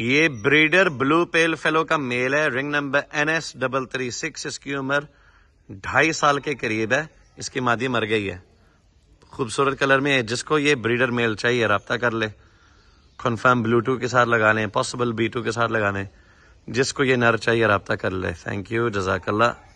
ये breeder blue pale fallow का male है ring number N S double three six इसकी उम्र ढाई साल के करीब है इसकी मादी मर गई है खूबसूरत कलर में है जिसको ये ब्रीडर मेल चाहिए रबता कर ले कन्फर्म टू के साथ लगा लें पॉसिबल बी टू के साथ लगा लें जिसको ये नर चाहिए रबता कर ले थैंक यू जजाकल्ला